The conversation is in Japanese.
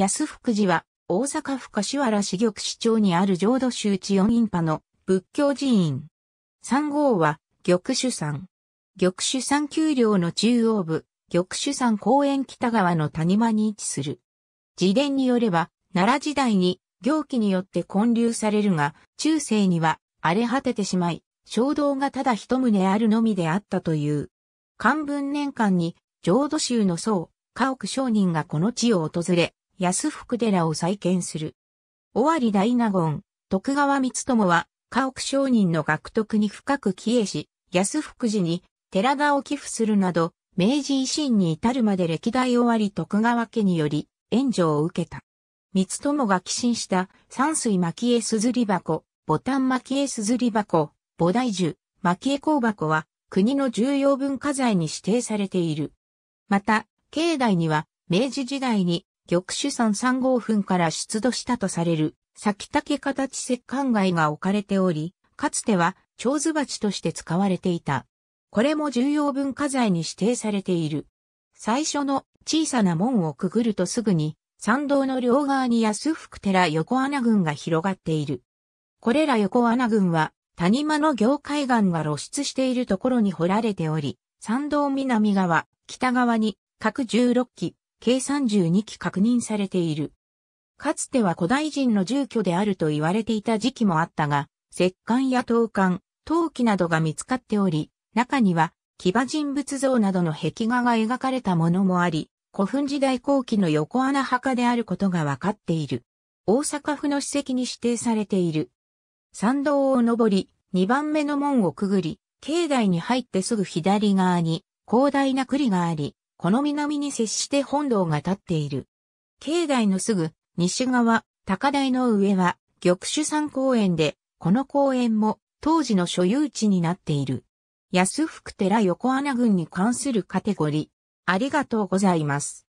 安福寺は、大阪府柏原市玉市町にある浄土宗地四院派の仏教寺院。三号は、玉主山。玉主山丘陵の中央部、玉主山公園北側の谷間に位置する。自伝によれば、奈良時代に行基によって建立されるが、中世には荒れ果ててしまい、衝動がただ一棟あるのみであったという。漢文年間に、浄土宗の僧、家屋商人がこの地を訪れ、安福寺を再建する。尾張大納言、徳川光友は、家屋商人の学徳に深く帰依し、安福寺に寺田を寄付するなど、明治維新に至るまで歴代終わり徳川家により援助を受けた。三友が寄進した山水蒔絵すずり箱、ボタン蒔絵すずり箱、菩提樹、蒔絵香箱は国の重要文化財に指定されている。また、境内には明治時代に玉手山3号墳から出土したとされる、先竹形石棺街が置かれており、かつては、蝶図鉢として使われていた。これも重要文化財に指定されている。最初の小さな門をくぐるとすぐに、参道の両側に安福寺横穴群が広がっている。これら横穴群は、谷間の業海岸が露出しているところに掘られており、参道南側、北側に各16基、計32基確認されている。かつては古代人の住居であると言われていた時期もあったが、石棺や刀棺、陶器などが見つかっており、中には騎馬人物像などの壁画が描かれたものもあり、古墳時代後期の横穴墓であることがわかっている。大阪府の史跡に指定されている。参道を登り、2番目の門をくぐり、境内に入ってすぐ左側に広大な栗があり、この南に接して本堂が建っている。境内のすぐ西側、高台の上は玉珠山公園で、この公園も当時の所有地になっている。安福寺横穴群に関するカテゴリー。ありがとうございます。